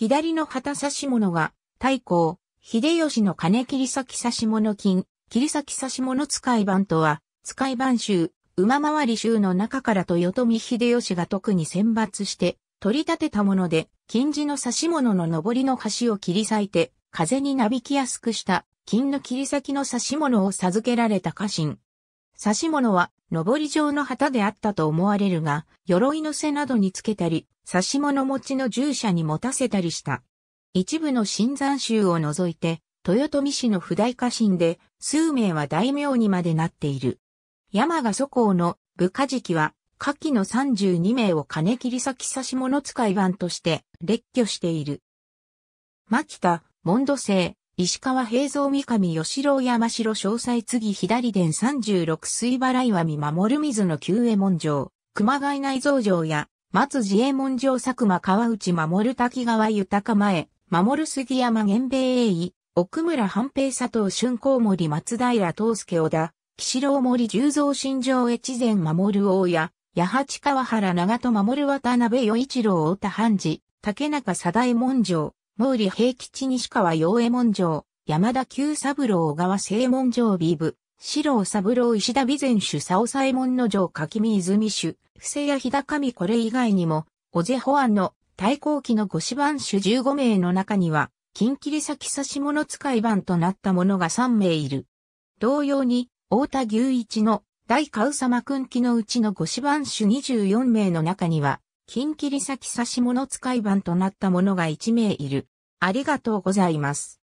左の旗し物が、太閤、秀吉の金切り先し物金、切り先し物使い版とは、使い版集、馬回り集の中から豊臣秀吉が特に選抜して、取り立てたもので、金字のし物の上りの端を切り裂いて、風になびきやすくした、金の切り先のし物を授けられた家臣、指物は、上り状の旗であったと思われるが、鎧の背などにつけたり、指物持ちの従者に持たせたりした。一部の新山州を除いて、豊臣氏の不代家臣で、数名は大名にまでなっている。山が祖皇の部下敷は、下記の32名を金切り先刺し物使い番として列挙している。牧田、モンド星、石川平蔵三上吉郎山城詳細次左伝十六水原岩見守る水の旧江門城、熊谷内蔵城や、松自衛門城佐久間川内守る滝川豊前、守る杉山源兵衛医、奥村半平佐藤春光森松平東介小田、岸郎森十三新城越前守る大屋、八八川原長戸守る渡辺与一郎太田半次、竹中貞右門城、毛利平吉西川陽右衛門城、山田久三郎小川正門城美部、四郎三郎石田備前主佐尾左衛門の城柿見泉主、布施谷日高見これ以外にも、小瀬保安の対抗期の五芝番主15名の中には、金切先差し物使い番となった者が3名いる。同様に、大田牛一の大川様君期のうちの五芝番主24名の中には、金切り先差し物使い版となった者が1名いる。ありがとうございます。